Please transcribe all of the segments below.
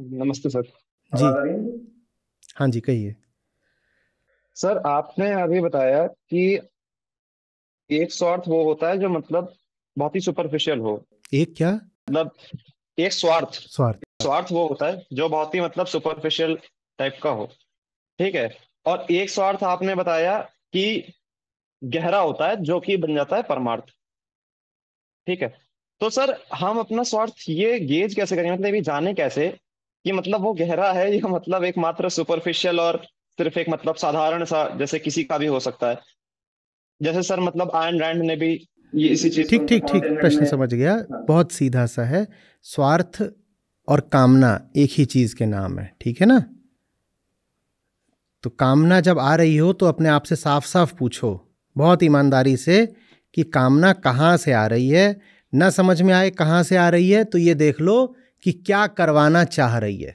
नमस्ते सर जी हाँ जी कहिए सर आपने अभी बताया कि एक स्वार्थ वो होता है जो मतलब बहुत ही सुपरफिशियल हो एक क्या मतलब एक स्वार्थ स्वार्थ स्वार्थ वो होता है जो बहुत ही मतलब सुपरफिशियल टाइप का हो ठीक है और एक स्वार्थ आपने बताया कि गहरा होता है जो कि बन जाता है परमार्थ ठीक है तो सर हम अपना स्वार्थ ये गेज कैसे करें मतलब ये जाने कैसे कि मतलब वो गहरा है ये मतलब एक मात्र सुपरफिशियल और सिर्फ एक मतलब साधारण सा जैसे किसी का भी हो सकता है जैसे सर मतलब आयन रैंड ने भी ये इसी चीज ठीक ठीक ठीक प्रश्न समझ गया हाँ। बहुत सीधा सा है स्वार्थ और कामना एक ही चीज के नाम है ठीक है ना तो कामना जब आ रही हो तो अपने आप से साफ साफ पूछो बहुत ईमानदारी से कि कामना कहाँ से आ रही है ना समझ में आए कहाँ से आ रही है तो ये देख लो कि क्या करवाना चाह रही है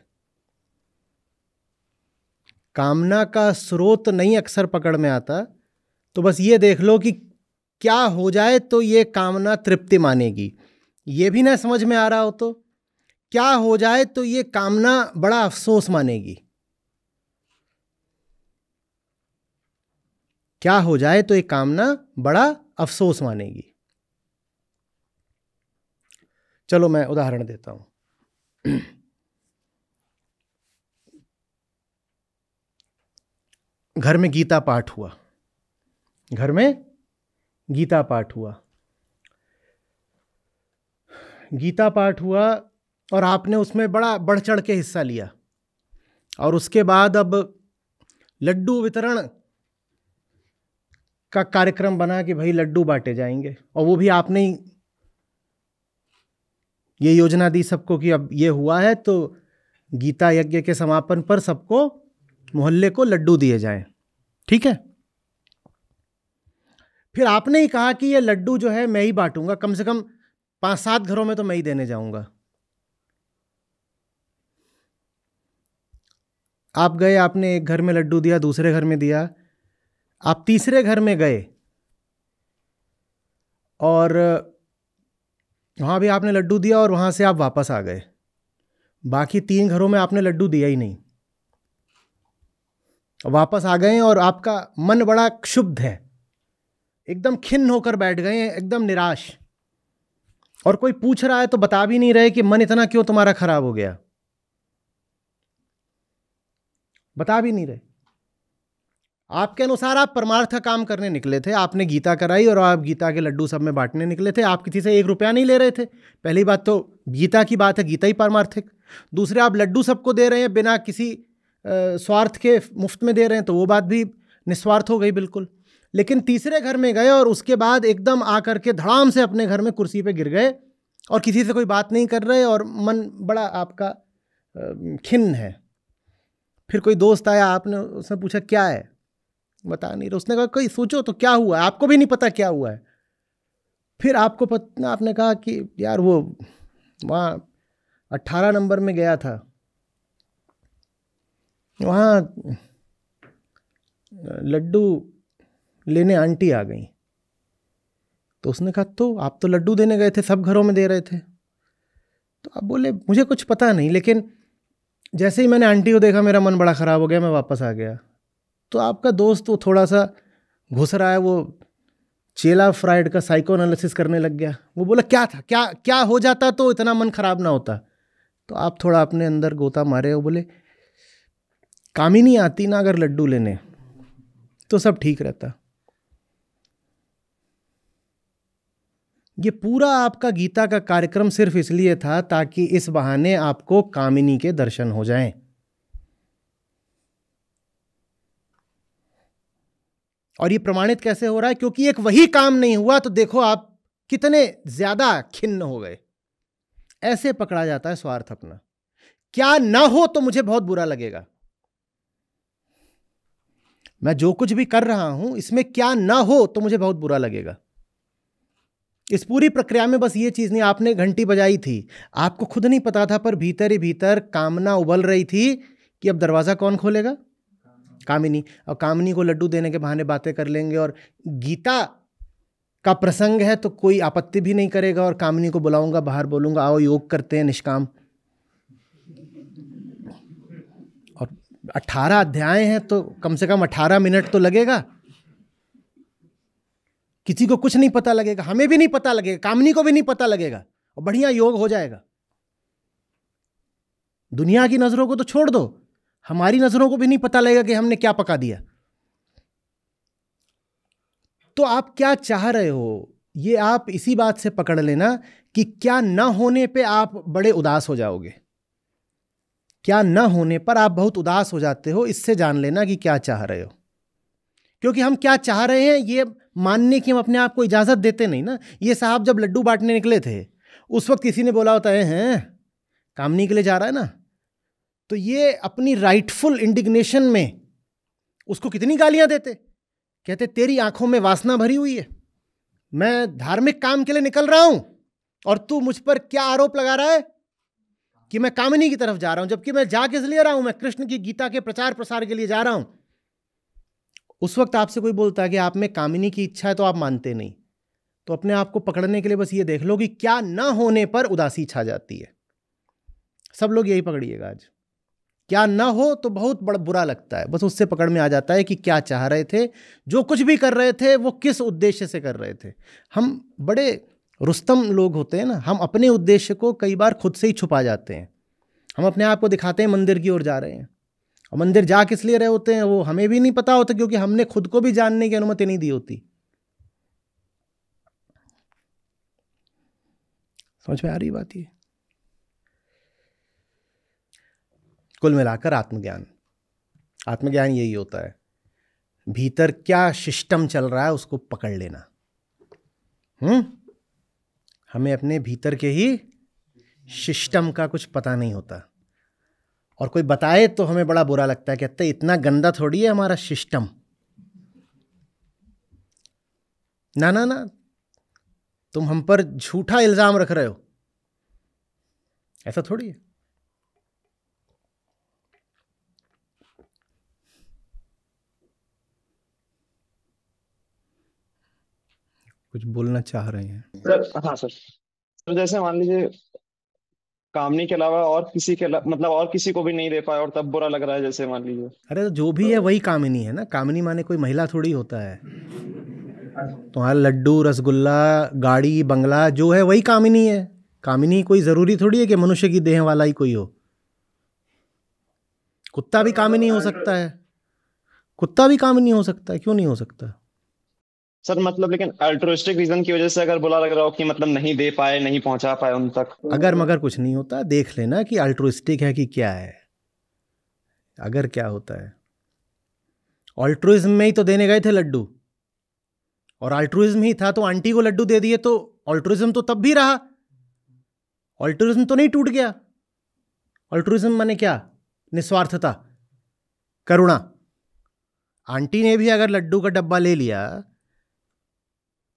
कामना का स्रोत नहीं अक्सर पकड़ में आता तो बस ये देख लो कि क्या हो जाए तो ये कामना तृप्ति मानेगी ये भी ना समझ में आ रहा हो तो क्या हो जाए तो ये कामना बड़ा अफसोस मानेगी क्या हो जाए तो ये कामना बड़ा अफसोस मानेगी चलो मैं उदाहरण देता हूं घर में गीता पाठ हुआ घर में गीता पाठ हुआ गीता पाठ हुआ और आपने उसमें बड़ा बढ़ चढ़ के हिस्सा लिया और उसके बाद अब लड्डू वितरण का कार्यक्रम बना कि भाई लड्डू बांटे जाएंगे और वो भी आपने ही ये योजना दी सबको कि अब ये हुआ है तो गीता यज्ञ के समापन पर सबको मोहल्ले को लड्डू दिए जाएं ठीक है फिर आपने ही कहा कि ये लड्डू जो है मैं ही बांटूंगा कम से कम पांच सात घरों में तो मैं ही देने जाऊंगा आप गए आपने एक घर में लड्डू दिया दूसरे घर में दिया आप तीसरे घर में गए और वहाँ भी आपने लड्डू दिया और वहाँ से आप वापस आ गए बाकी तीन घरों में आपने लड्डू दिया ही नहीं वापस आ गए और आपका मन बड़ा क्षुब्ध है एकदम खिन्न होकर बैठ गए हैं एकदम निराश और कोई पूछ रहा है तो बता भी नहीं रहे कि मन इतना क्यों तुम्हारा खराब हो गया बता भी नहीं रहे आपके अनुसार आप परमार्थ का काम करने निकले थे आपने गीता कराई और आप गीता के लड्डू सब में बांटने निकले थे आप किसी से एक रुपया नहीं ले रहे थे पहली बात तो गीता की बात है गीता ही परमार्थिक दूसरे आप लड्डू सबको दे रहे हैं बिना किसी स्वार्थ के मुफ्त में दे रहे हैं तो वो बात भी निस्वार्थ हो गई बिल्कुल लेकिन तीसरे घर में गए और उसके बाद एकदम आकर के धड़ाम से अपने घर में कुर्सी पर गिर गए और किसी से कोई बात नहीं कर रहे और मन बड़ा आपका खिन्न है फिर कोई दोस्त आया आपने उसने पूछा क्या है बता नहीं रहा उसने कहा कहीं सोचो तो क्या हुआ आपको भी नहीं पता क्या हुआ है फिर आपको पता आपने कहा कि यार वो वहाँ अट्ठारह नंबर में गया था वहाँ लड्डू लेने आंटी आ गई तो उसने कहा तो आप तो लड्डू देने गए थे सब घरों में दे रहे थे तो आप बोले मुझे कुछ पता नहीं लेकिन जैसे ही मैंने आंटी को देखा मेरा मन बड़ा ख़राब हो गया मैं वापस आ गया तो आपका दोस्त वो थोड़ा सा घुस रहा है वो चेला फ्राइड का साइको एनालिसिस करने लग गया वो बोला क्या था क्या क्या हो जाता तो इतना मन खराब ना होता तो आप थोड़ा अपने अंदर गोता मारे वो बोले काम ही नहीं आती ना अगर लड्डू लेने तो सब ठीक रहता ये पूरा आपका गीता का कार्यक्रम सिर्फ इसलिए था ताकि इस बहाने आपको कामिनी के दर्शन हो जाएं और ये प्रमाणित कैसे हो रहा है क्योंकि एक वही काम नहीं हुआ तो देखो आप कितने ज्यादा खिन्न हो गए ऐसे पकड़ा जाता है स्वार्थ अपना क्या ना हो तो मुझे बहुत बुरा लगेगा मैं जो कुछ भी कर रहा हूं इसमें क्या ना हो तो मुझे बहुत बुरा लगेगा इस पूरी प्रक्रिया में बस ये चीज़ नहीं आपने घंटी बजाई थी आपको खुद नहीं पता था पर भीतर ही भीतर कामना उबल रही थी कि अब दरवाज़ा कौन खोलेगा कामिनी और कामिनी को लड्डू देने के बहाने बातें कर लेंगे और गीता का प्रसंग है तो कोई आपत्ति भी नहीं करेगा और कामिनी को बुलाऊंगा बाहर बोलूंगा आओ योग करते हैं निष्काम और अठारह अध्याय हैं तो कम से कम अठारह मिनट तो लगेगा किसी को कुछ नहीं पता लगेगा हमें भी नहीं पता लगेगा कामनी को भी नहीं पता लगेगा और बढ़िया योग हो जाएगा दुनिया की नज़रों को तो छोड़ दो हमारी नज़रों को भी नहीं पता लगेगा कि हमने क्या पका दिया तो आप क्या चाह रहे हो ये आप इसी बात से पकड़ लेना कि क्या ना होने पे आप बड़े उदास हो जाओगे क्या ना होने पर आप बहुत उदास हो जाते हो इससे जान लेना कि क्या चाह रहे हो क्योंकि हम क्या चाह रहे हैं ये मानने की हम अपने आप को इजाज़त देते नहीं ना ये साहब जब लड्डू बांटने निकले थे उस वक्त किसी ने बोला होता है हैं नहीं के लिए जा रहा है ना तो ये अपनी राइटफुल इंडिग्नेशन में उसको कितनी गालियां देते कहते तेरी आंखों में वासना भरी हुई है मैं धार्मिक काम के लिए निकल रहा हूं और तू मुझ पर क्या आरोप लगा रहा है कि मैं कामिनी की तरफ जा रहा हूं जबकि मैं जा किस लिए रहा हूं मैं कृष्ण की गीता के प्रचार प्रसार के लिए जा रहा हूं उस वक्त आपसे कोई बोलता है कि आप में कामिनी की इच्छा है तो आप मानते नहीं तो अपने आप को पकड़ने के लिए बस ये देख लो कि क्या ना होने पर उदासी छा जाती है सब लोग यही पकड़िएगा आज क्या ना हो तो बहुत बड़ा बुरा लगता है बस उससे पकड़ में आ जाता है कि क्या चाह रहे थे जो कुछ भी कर रहे थे वो किस उद्देश्य से कर रहे थे हम बड़े रुस्तम लोग होते हैं ना हम अपने उद्देश्य को कई बार खुद से ही छुपा जाते हैं हम अपने आप को दिखाते हैं मंदिर की ओर जा रहे हैं और मंदिर जा किस लिए रहे होते हैं वो हमें भी नहीं पता होता क्योंकि हमने खुद को भी जानने की अनुमति नहीं दी होती समझ में आ रही बात ये कुल मिलाकर आत्मज्ञान आत्मज्ञान यही होता है भीतर क्या सिस्टम चल रहा है उसको पकड़ लेना हम्म हमें अपने भीतर के ही सिस्टम का कुछ पता नहीं होता और कोई बताए तो हमें बड़ा बुरा लगता है कहते इतना गंदा थोड़ी है हमारा सिस्टम ना ना ना तुम हम पर झूठा इल्ज़ाम रख रहे हो ऐसा थोड़ी है कुछ बोलना चाह रहे हैं सर हाँ सर तो जैसे मान लीजिए कामनी के अलावा और किसी के मतलब और किसी को भी नहीं दे पाया और तब बुरा लग रहा है जैसे मान लीजिए अरे तो जो भी है वही कामिनी है ना कामिनी माने कोई महिला थोड़ी होता है तुम्हारा तो लड्डू रसगुल्ला गाड़ी बंगला जो है वही कामिनी है कामिनी कोई ज़रूरी थोड़ी है कि मनुष्य की देह वाला ही कोई हो कुत्ता भी कामिनी हो सकता है कुत्ता भी कामिनी हो सकता है क्यों नहीं हो सकता सर मतलब लेकिन अल्ट्रोस्टिक रीजन की वजह से अगर बोला लग रहा हो कि मतलब नहीं दे पाए नहीं पहुंचा पाए उन तक अगर मगर कुछ नहीं होता देख लेना कि अल्ट्रोस्टिक है कि क्या है अगर क्या होता है अल्ट्रोइज्म में ही तो देने गए थे लड्डू और अल्ट्रोइज्म ही था तो आंटी को लड्डू दे दिए तो अल्ट्रोइज्म तो तब भी रहा अल्ट्रोइज्म तो नहीं टूट गया अल्ट्रोइज्म माने क्या निस्वार्थता करुणा आंटी ने भी अगर लड्डू का डब्बा ले लिया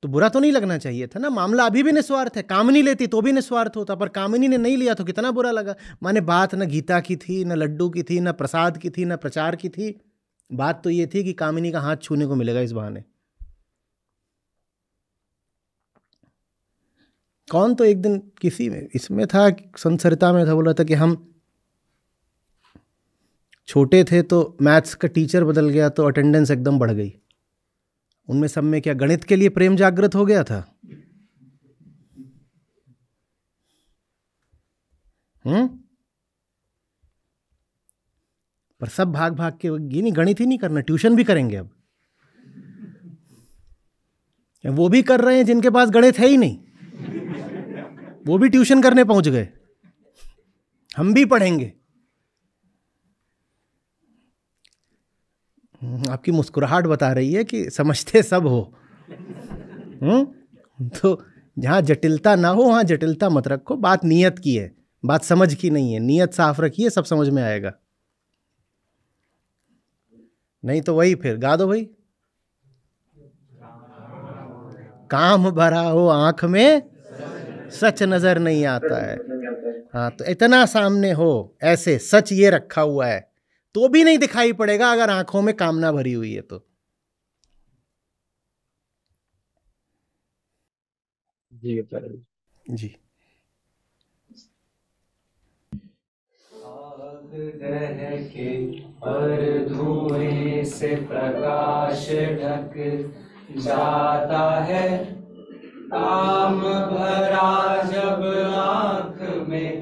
तो बुरा तो नहीं लगना चाहिए था ना मामला अभी भी निस्वार्थ है कामनी लेती तो भी निस्वार्थ होता पर कामनी ने नहीं लिया तो कितना बुरा लगा माने बात न गीता की थी न लड्डू की थी न प्रसाद की थी न प्रचार की थी बात तो ये थी कि कामिनी का हाथ छूने को मिलेगा इस बहाने कौन तो एक दिन किसी में इसमें था संसरिता में था बोला था कि हम छोटे थे तो मैथ्स का टीचर बदल गया तो अटेंडेंस एकदम बढ़ गई उनमें सब में क्या गणित के लिए प्रेम जागृत हो गया था हम्म पर सब भाग भाग के ये नहीं गणित ही नहीं करना ट्यूशन भी करेंगे अब वो भी कर रहे हैं जिनके पास गणित है ही नहीं वो भी ट्यूशन करने पहुंच गए हम भी पढ़ेंगे आपकी मुस्कुराहट बता रही है कि समझते सब हो हुँ? हम्म? तो जहाँ जटिलता ना हो वहाँ जटिलता मत रखो बात नीयत की है बात समझ की नहीं है नीयत साफ रखिए सब समझ में आएगा नहीं तो वही फिर गा दो भाई काम भरा हो आंख में सच नजर नहीं आता है हाँ तो इतना सामने हो ऐसे सच ये रखा हुआ है तो भी नहीं दिखाई पड़ेगा अगर आंखों में कामना भरी हुई है तो जी जी के और धुएं से प्रकाश ढक जाता है काम भरा जब आंख में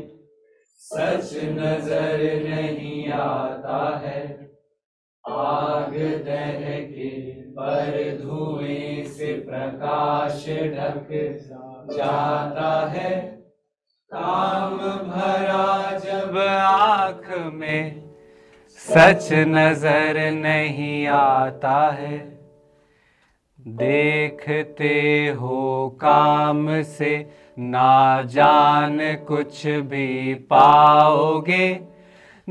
सच नजर नहीं आता है आग के पर धुएं से प्रकाश ढक जाता है काम भरा जब आंख में सच नजर नहीं आता है देखते हो काम से ना जान कुछ भी पाओगे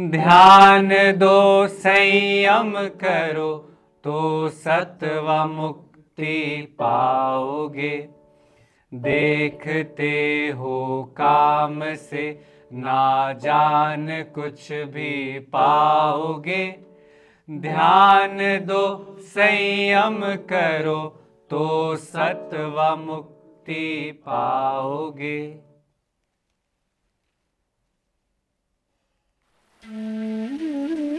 ध्यान दो संयम करो तो सत्व मुक्ति पाओगे देखते हो काम से ना जान कुछ भी पाओगे ध्यान दो संयम करो तो सत्व मुक्ति मुक्ति पाओगे Mm-hmm.